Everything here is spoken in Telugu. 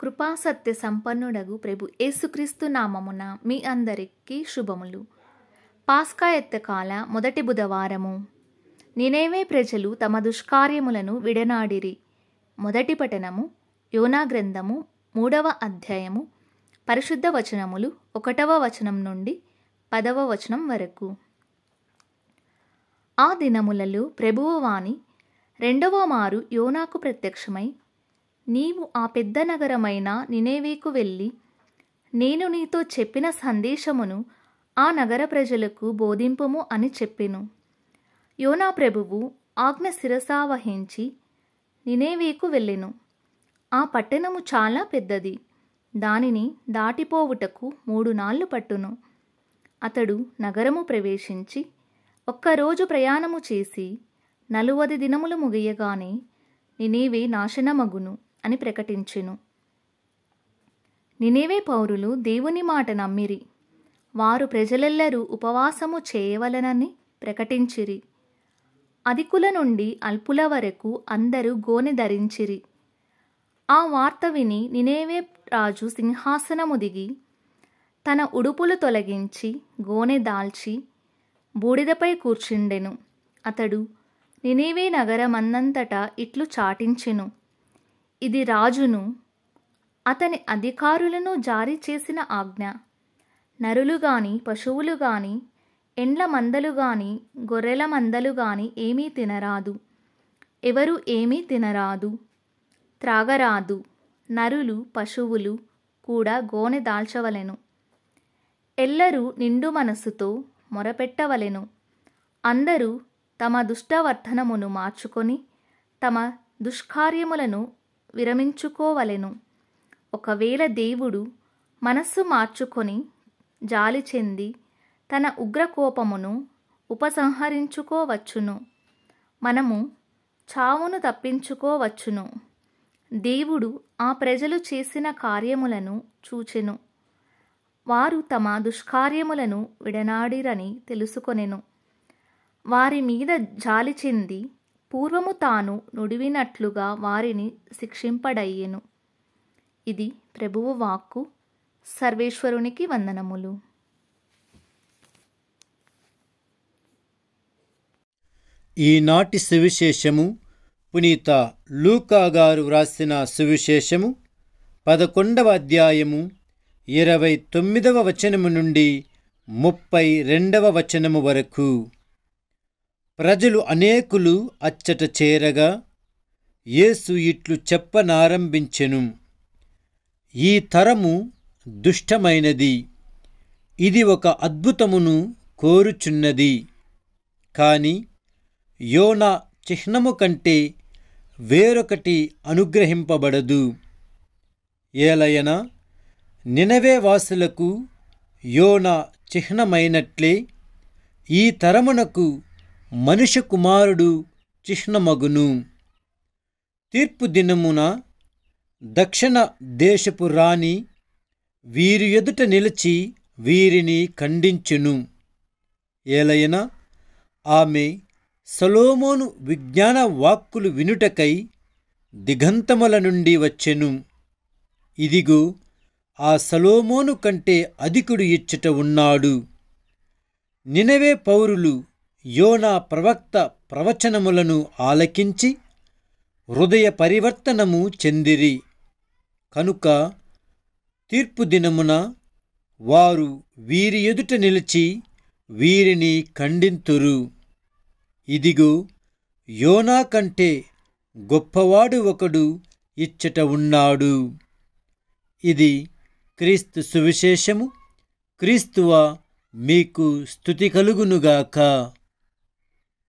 కృపాసత్య సంపన్నుడగు ప్రభు యేసుక్రీస్తు నామమున మీ అందరికీ శుభములు పాస్కా ఎత్తకాల మొదటి బుధవారము నినేవే ప్రజలు తమ దుష్కార్యములను విడనాడిరి మొదటి పఠనము యోనా గ్రంథము మూడవ అధ్యాయము పరిశుద్ధ వచనములు ఒకటవ వచనం నుండి పదవ వచనం వరకు ఆ దినములలో ప్రభువు వాణి రెండవ మారు యోనాకు ప్రత్యక్షమై నీవు ఆ పెద్ద నగరమైన నినేవేకు వెళ్ళి నేను నీతో చెప్పిన సందేశమును ఆ నగర ప్రజలకు బోధింపుము అని చెప్పెను యోనా ప్రభువు ఆజ్ఞ శిరసావహించి నినేవేకు వెళ్ళెను ఆ పట్టణము చాలా పెద్దది దానిని దాటిపోవుటకు మూడు నాళ్ళు పట్టును అతడు నగరము ప్రవేశించి ఒక్కరోజు ప్రయాణము చేసి నలువది దినములు ముగియగానే నినేవే నాశనమగును అని ప్రకటించెను నినేవే పౌరులు దేవుని మాట నమ్మిరి వారు ప్రజలెల్లరూ ఉపవాసము చేయవలనని ప్రకటించిరి అధికుల నుండి అల్పుల వరకు అందరూ గోనె ధరించిరి ఆ వార్త విని నినేవే రాజు సింహాసనము దిగి తన ఉడుపులు తొలగించి గోనె దాల్చి బూడిదపై కూర్చుండెను అతడు నినేవే నగరమన్నంతటా ఇట్లు చాటించెను ఇది రాజును అతని అధికారులను జారీ చేసిన ఆజ్ఞ నరులు గాని పశువులు గాని ఎండ్ల మందలు గాని గొర్రెల మందలు గాని ఏమీ తినరాదు ఎవరు ఏమీ తినరాదు త్రాగరాదు నరులు పశువులు కూడా గోనె దాల్చవలెను ఎల్లరూ నిండు మనసుతో మొరపెట్టవలెను అందరూ తమ దుష్టవర్ధనమును మార్చుకొని తమ దుష్కార్యములను విరమించుకోవలెను ఒకవేళ దేవుడు మనస్సు మార్చుకొని జాలి చెంది తన ఉగ్రకోపమును ఉపసంహరించుకోవచ్చును మనము చావును తప్పించుకోవచ్చును దేవుడు ఆ ప్రజలు చేసిన కార్యములను చూచెను వారు తమ దుష్కార్యములను విడనాడిరని తెలుసుకొనెను వారి మీద జాలి చెంది పూర్వము తాను నుడివినట్లుగా వారిని శిక్షింపడయ్యెను ఇది ప్రభువు వాక్కు సర్వేశ్వరునికి వందనములు ఈనాటి సువిశేషము పునీత లూకా గారు వ్రాసిన సువిశేషము పదకొండవ అధ్యాయము ఇరవై తొమ్మిదవ వచనము నుండి ముప్పై రెండవ వచనము వరకు ప్రజలు అనేకులు అచ్చట చేరగా యేసు ఇట్లు చెప్పనారంభించెను ఈ తరము దుష్టమైనది ఇది ఒక అద్భుతమును కోరుచున్నది కాని యోన చిహ్నము కంటే వేరొకటి అనుగ్రహింపబడదు ఏలయన నినవే వాసులకు యోన చిహ్నమైనట్లే ఈ తరమునకు మనిషి కుమారుడు చిహ్నమగును తీర్పు దినమున దక్షిణ దేశపు రాణి వీరి ఎదుట నిలిచి వీరిని ఖండించును ఏలైనా ఆమె సలోమోను విజ్ఞాన వాక్కులు వినుటకై దిగంతముల నుండి వచ్చెను ఇదిగో ఆ సలోమోను కంటే అధికుడు ఇచ్చట ఉన్నాడు నినవే పౌరులు యోనా ప్రవక్త ప్రవచనములను ఆలకించి హృదయ పరివర్తనము చెందిరి కనుక తీర్పు దినమున వారు వీరి ఎదుట నిలిచి వీరిని ఖండింతురు ఇదిగో యోనా కంటే గొప్పవాడు ఒకడు ఇచ్చట ఉన్నాడు ఇది క్రీస్తు సువిశేషము క్రీస్తువ మీకు స్థుతి కలుగునుగాక